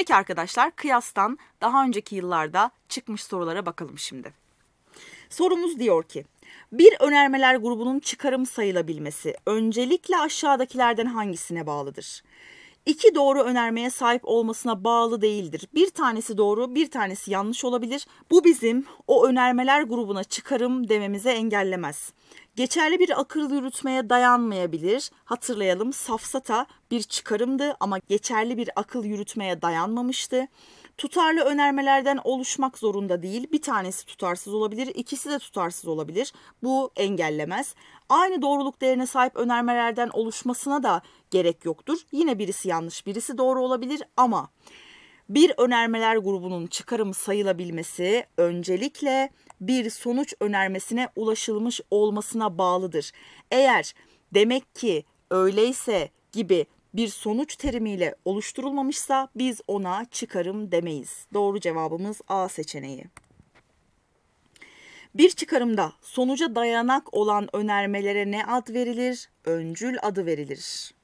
Peki arkadaşlar kıyastan daha önceki yıllarda çıkmış sorulara bakalım şimdi. Sorumuz diyor ki bir önermeler grubunun çıkarım sayılabilmesi öncelikle aşağıdakilerden hangisine bağlıdır? İki doğru önermeye sahip olmasına bağlı değildir. Bir tanesi doğru, bir tanesi yanlış olabilir. Bu bizim o önermeler grubuna çıkarım dememize engellemez. Geçerli bir akıl yürütmeye dayanmayabilir. Hatırlayalım safsata bir çıkarımdı ama geçerli bir akıl yürütmeye dayanmamıştı. Tutarlı önermelerden oluşmak zorunda değil. Bir tanesi tutarsız olabilir, ikisi de tutarsız olabilir. Bu engellemez. Aynı doğruluk değerine sahip önermelerden oluşmasına da gerek yoktur. Yine birisi yanlış, birisi doğru olabilir ama bir önermeler grubunun çıkarım sayılabilmesi öncelikle bir sonuç önermesine ulaşılmış olmasına bağlıdır. Eğer demek ki öyleyse gibi bir sonuç terimiyle oluşturulmamışsa biz ona çıkarım demeyiz. Doğru cevabımız A seçeneği. Bir çıkarımda sonuca dayanak olan önermelere ne ad verilir? Öncül adı verilir.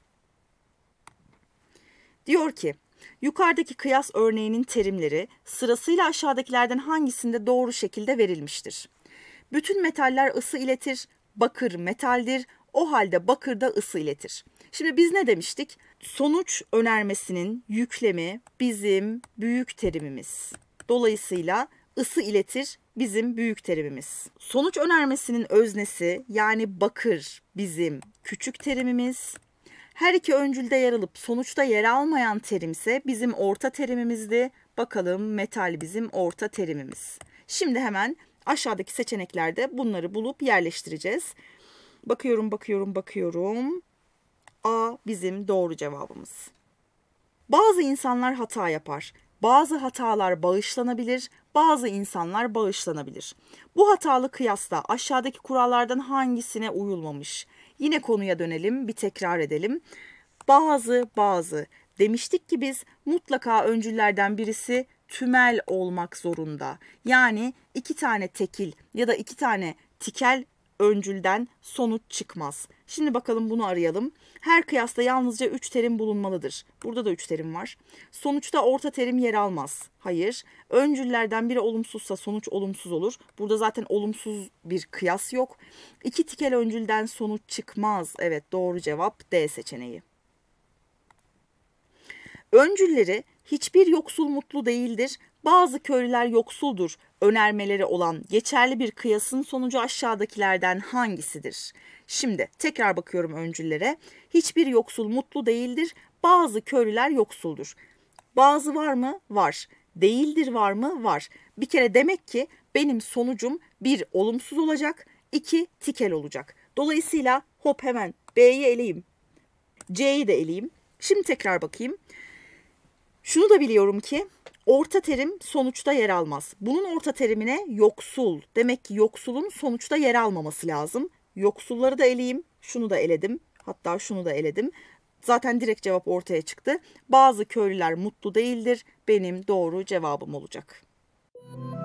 Diyor ki Yukarıdaki kıyas örneğinin terimleri sırasıyla aşağıdakilerden hangisinde doğru şekilde verilmiştir? Bütün metaller ısı iletir, bakır metaldir, o halde bakır da ısı iletir. Şimdi biz ne demiştik? Sonuç önermesinin yüklemi bizim büyük terimimiz. Dolayısıyla ısı iletir bizim büyük terimimiz. Sonuç önermesinin öznesi yani bakır bizim küçük terimimiz. Her iki öncülde yer alıp sonuçta yer almayan terim ise bizim orta terimimizdi. Bakalım metal bizim orta terimimiz. Şimdi hemen aşağıdaki seçeneklerde bunları bulup yerleştireceğiz. Bakıyorum, bakıyorum, bakıyorum. A bizim doğru cevabımız. Bazı insanlar hata yapar. Bazı hatalar bağışlanabilir, bazı insanlar bağışlanabilir. Bu hatalı kıyasla aşağıdaki kurallardan hangisine uyulmamış? Yine konuya dönelim, bir tekrar edelim. Bazı, bazı. Demiştik ki biz mutlaka öncüllerden birisi tümel olmak zorunda. Yani iki tane tekil ya da iki tane tikel öncülden sonuç çıkmaz. Şimdi bakalım bunu arayalım. Her kıyasta yalnızca 3 terim bulunmalıdır. Burada da 3 terim var. Sonuçta orta terim yer almaz. Hayır. Öncüllerden biri olumsuzsa sonuç olumsuz olur. Burada zaten olumsuz bir kıyas yok. İki tikel öncülden sonuç çıkmaz. Evet doğru cevap D seçeneği. Öncülleri hiçbir yoksul mutlu değildir bazı köylüler yoksuldur önermeleri olan geçerli bir kıyasın sonucu aşağıdakilerden hangisidir? Şimdi tekrar bakıyorum öncüllere. Hiçbir yoksul mutlu değildir. Bazı köylüler yoksuldur. Bazı var mı? Var. Değildir var mı? Var. Bir kere demek ki benim sonucum bir olumsuz olacak, iki tikel olacak. Dolayısıyla hop hemen B'yi eleyim. C'yi de eleyim. Şimdi tekrar bakayım. Şunu da biliyorum ki orta terim sonuçta yer almaz. Bunun orta terimine yoksul. Demek ki yoksulun sonuçta yer almaması lazım. Yoksulları da eleyeyim. Şunu da eledim. Hatta şunu da eledim. Zaten direkt cevap ortaya çıktı. Bazı köylüler mutlu değildir. Benim doğru cevabım olacak. Müzik